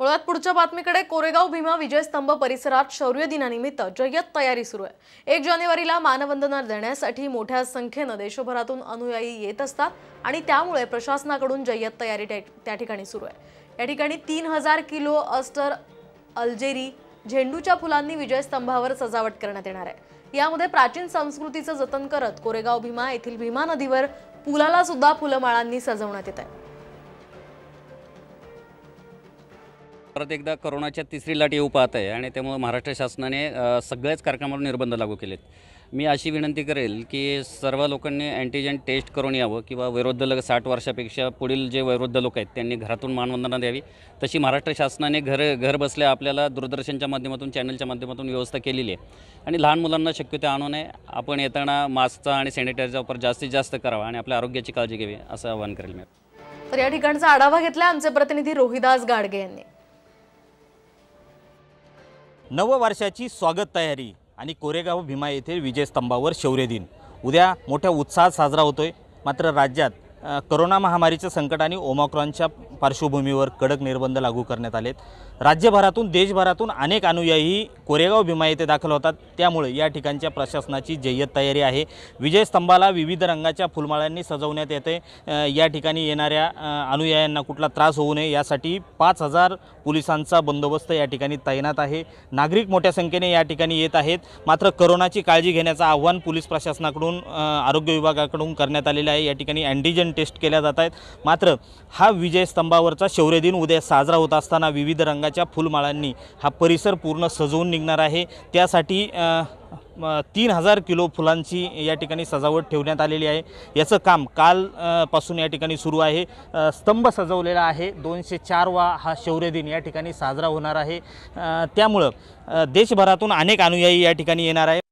मुळात पुढच्या बातमीकडे कोरेगाव भीमा विजयस्तंभ परिसरात शौर्य दिनानिमित्त जय्यत तयारी सुरू आहे एक जानेवारीला मानवंदना देण्यासाठी मोठ्या संख्येनं देशभरातून अनुयायी येत असतात आणि त्यामुळे प्रशासनाकडून जय्यत तयारी त्या ठिकाणी सुरू आहे या ठिकाणी तीन हजार किलो अस्टर अल्जेरी झेंडूच्या फुलांनी विजयस्तंभावर सजावट करण्यात येणार आहे यामध्ये प्राचीन संस्कृतीचं जतन करत कोरेगाव भीमा येथील भीमा नदीवर पुलाला सुद्धा फुलमाळांनी सजवण्यात येत आहे परत एकदा करोनाच्या तिसरी लाट येऊ पाहत आहे आणि त्यामुळे महाराष्ट्र शासनाने सगळ्याच कार्यक्रमावर निर्बंध लागू केलेत मी अशी विनंती करेल की सर्व लोकांनी अँटीजेन टेस्ट करून यावं किंवा वैरुद्ध लग साठ वर्षापेक्षा पुढील जे वैरुद्ध लोक आहेत त्यांनी घरातून मानवंदना द्यावी तशी महाराष्ट्र शासनाने घर घर बसल्या आपल्याला दूरदर्शनच्या माध्यमातून चॅनलच्या माध्यमातून व्यवस्था केलेली आहे आणि लहान मुलांना शक्य आणू नये आपण येताना मास्कचा आणि सॅनिटायझरचा वापर जास्तीत जास्त करावा आणि आपल्या आरोग्याची काळजी घ्यावी असं आवाहन करेल मी तर या ठिकाणचा आढावा घेतला आमचे प्रतिनिधी रोहिदास गाडगे यांनी नववर्षाची स्वागत तयारी आणि कोरेगाव भीमा येथे विजयस्तंभावर शौर्य दिन उद्या मोठ्या उत्साहात साजरा होतोय मात्र राज्यात करोना महामारीच्या संकट आणि ओमॉक्रॉनच्या पार्श्वभूमीवर कडक निर्बंध लागू करण्यात आलेत राज्यभरातून देशभरातून अनेक अनुयायी कोरेगाव भीमा येथे दाखल होतात त्यामुळे या ठिकाणच्या प्रशासनाची जय्यत तयारी आहे विजय स्तंभाला विविध रंगाच्या फुलमाळ्यांनी सजवण्यात येते या ठिकाणी येणाऱ्या अनुयायांना कुठला त्रास होऊ नये यासाठी पाच हजार पोलिसांचा बंदोबस्त या ठिकाणी तैनात आहे नागरिक मोठ्या संख्येने या ठिकाणी येत आहेत मात्र करोनाची काळजी घेण्याचं आव्हान पोलीस प्रशासनाकडून आरोग्य विभागाकडून करण्यात आलेलं आहे या ठिकाणी अँटीजन टेस्ट केल्या जात आहेत मात्र हा स्तंभावरचा शौर्य दिन उद्या साजरा होत असताना विविध रंगाच्या फुलमाळांनी हा परिसर पूर्ण सजवून निघणार आहे त्यासाठी तीन हजार किलो फुलांची या ठिकाणी सजावट ठेवण्यात आलेली आहे याचं काम काल कालपासून या ठिकाणी सुरू आहे स्तंभ सजवलेला आहे दोनशे चारवा हा शौर्य दिन या ठिकाणी साजरा होणार आहे त्यामुळं देशभरातून अनेक अनुयायी या ठिकाणी येणार आहे